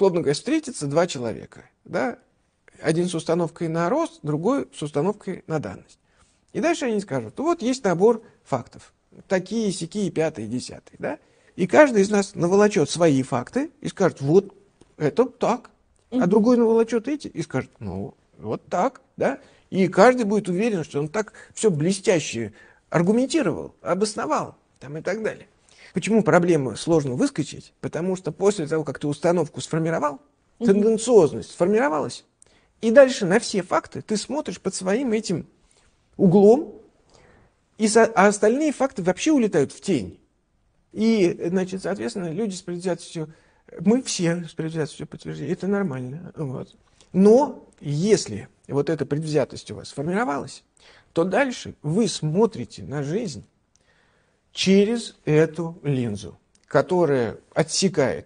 условно говоря, встретятся два человека, да, один с установкой на рост, другой с установкой на данность. И дальше они скажут, вот есть набор фактов, такие, сякие, пятые, десятые, да, и каждый из нас наволочет свои факты и скажет, вот это так, а другой наволочет эти и скажет, ну, вот так, да, и каждый будет уверен, что он так все блестяще аргументировал, обосновал, там и так далее. Почему проблему сложно выскочить? Потому что после того, как ты установку сформировал, угу. тенденциозность сформировалась, и дальше на все факты ты смотришь под своим этим углом, и со, а остальные факты вообще улетают в тень. И, значит, соответственно, люди с предвзятостью, мы все с предвзятостью подтверждены, это нормально. Вот. Но если вот эта предвзятость у вас сформировалась, то дальше вы смотрите на жизнь через эту линзу, которая отсекает